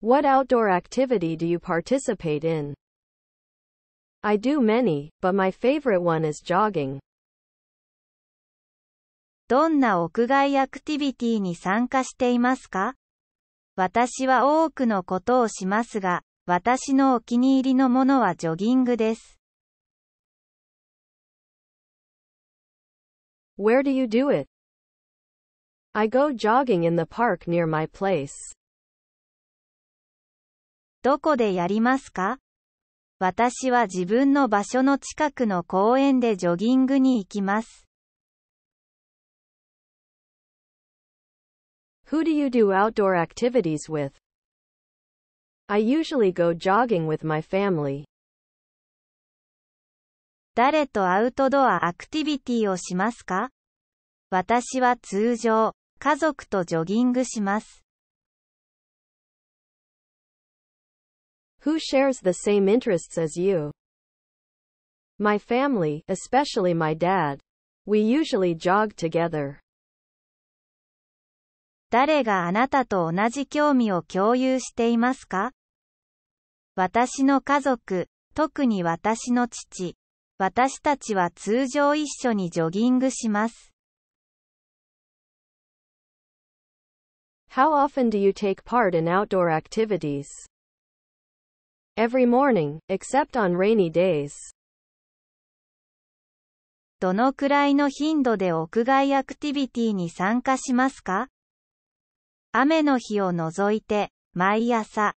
What outdoor activity do you participate in? I do many, but my favorite one is jogging. どんな屋外アクティビティに参加していますか私は多くのことをしますが、私のお気に入りのものはジョギングです。Where do you do it? I go jogging in the park near my place. どこでやりますか私は自分の場所の近くの公園でジョギングに行きます。Who do you do outdoor activities with? I usually go jogging with my family. 誰とアウトドアアクティビティをしますか私は通常、家族とジョギングします。Who shares the same interests as you? My family, especially my dad. We usually jog together. 誰があなたと同じ興味を共有していますか私の家族、特に私の父、私たちは通常一緒にジョギングします。How often do you take part in outdoor activities? Every morning, except on rainy days. どのくらいの頻度で屋外アクティビティに参加しますか雨の日を除いて、毎朝。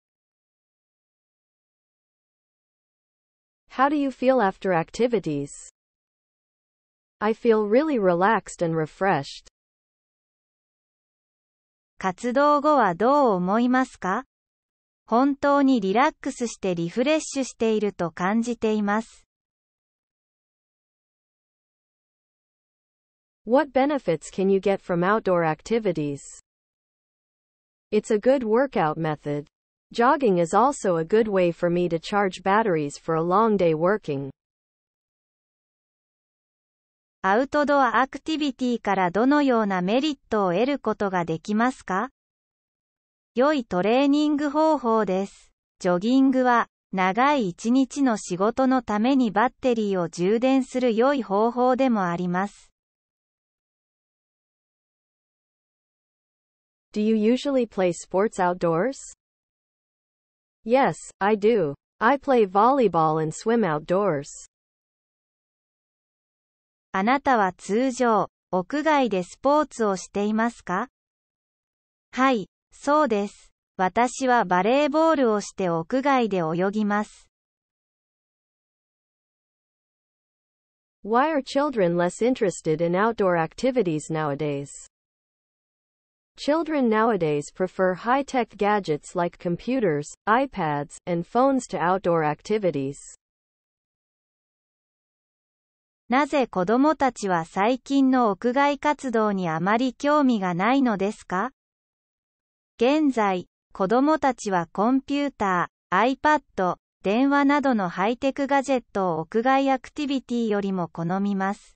How do you feel after activities? I feel really relaxed and refreshed. 活動後はどう思いますか本当にリラックスしてリフレッシュしていると感じています。What benefits can you get from outdoor activities? It's a good workout method. Jogging is also a good way for me to charge batteries for a long day working. アウトドアアクティビティからどのようなメリットを得ることができますか良いトレーニング方法です。ジョギングは、長い一日の仕事のためにバッテリーを充電する良い方法でもあります。Do you usually play sports outdoors? Yes, I do. I play volleyball and swim outdoors. あなたは通常、屋外でスポーツをしていますかはい、そうです。私はバレーボールをして屋外で泳ぎます。Why are children less interested in outdoor activities nowadays? Children nowadays prefer high-tech gadgets like computers, iPads, and phones to outdoor activities. なぜ子供たちは最近の屋外活動にあまり興味がないのですか現在、子供たちはコンピューター、iPad、電話などのハイテクガジェットを屋外アクティビティよりも好みます。